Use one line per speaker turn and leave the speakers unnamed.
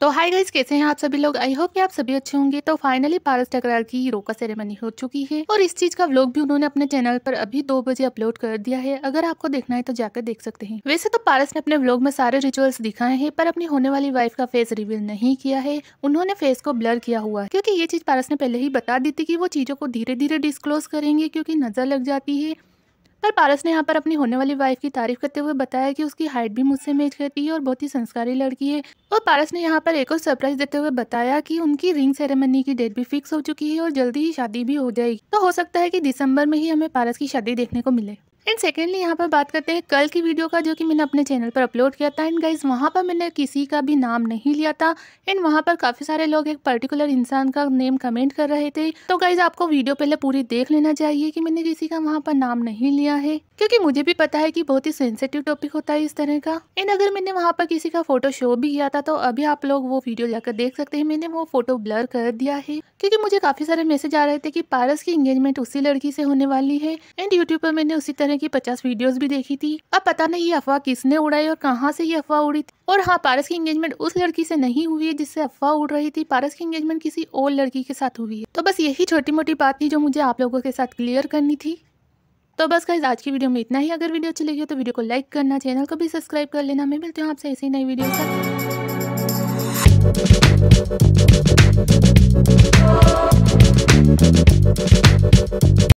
तो hi guys कैसे हैं आप सभी लोग आई होप कि आप सभी अच्छे होंगे तो फाइनली पारस टकराल की हीरो का सेरेमनी हो चुकी है और इस चीज का व्लॉग भी उन्होंने अपने चैनल पर अभी दो बजे अपलोड कर दिया है अगर आपको देखना है तो जाकर देख सकते हैं वैसे तो पारस ने अपने व्लॉग में सारे रिचुअल्स दिखाए हैं पर अपनी होने वाली वाइफ का फेस रिवील नहीं किया है उन्होंने फेस को ब्लर किया हुआ है ये चीज पारस ने पहले ही बता दी थी की वो चीजों को धीरे धीरे डिस्कलोज करेंगे क्योंकि नजर लग जाती है पर पारस ने यहाँ पर अपनी होने वाली वाइफ की तारीफ करते हुए बताया कि उसकी हाइट भी मुझसे मैच करती है और बहुत ही संस्कारी लड़की है और पारस ने यहाँ पर एक और सरप्राइज देते हुए बताया कि उनकी रिंग सेरेमनी की डेट भी फिक्स हो चुकी है और जल्दी ही शादी भी हो जाएगी तो हो सकता है कि दिसंबर में ही हमें पारस की शादी देखने को मिले एंड सेकेंडली यहाँ पर बात करते हैं कल की वीडियो का जो कि मैंने अपने चैनल पर अपलोड किया था एंड गाइज वहाँ पर मैंने किसी का भी नाम नहीं लिया था एंड वहाँ पर काफ़ी सारे लोग एक पर्टिकुलर इंसान का नेम कमेंट कर रहे थे तो गाइज आपको वीडियो पहले पूरी देख लेना चाहिए कि मैंने किसी का वहाँ पर नाम नहीं लिया है क्योंकि मुझे भी पता है कि बहुत ही सेंसिटिव टॉपिक होता है इस तरह का एंड अगर मैंने वहाँ पर किसी का फोटो शो भी किया था तो अभी आप लोग वो वीडियो जाकर देख सकते हैं मैंने वो फोटो ब्लर कर दिया है क्योंकि मुझे काफी सारे मैसेज आ रहे थे कि पारस की एंगेजमेंट उसी लड़की से होने वाली है एंड यूट्यूब पर मैंने उसी तरह की पचास वीडियोस भी देखी थी अब पता नहीं ये अफवाह किसने उड़ाई और कहां से ये अफवाह उड़ी थी और हाँ पारस की एंगेजमेंट उस लड़की से नहीं हुई है जिससे अफवाह उड़ रही थी पारस की एंगेजमेंट किसी और लड़की के साथ हुई है तो बस यही छोटी मोटी बात थी जो मुझे आप लोगों के साथ क्लियर करनी थी तो बस गाइज आज की वीडियो में इतना ही अगर वीडियो अच्छी लगी तो वीडियो को लाइक करना चैनल को भी सब्सक्राइब कर लेना मैं मिलती हूँ आपसे ऐसी नई वीडियो के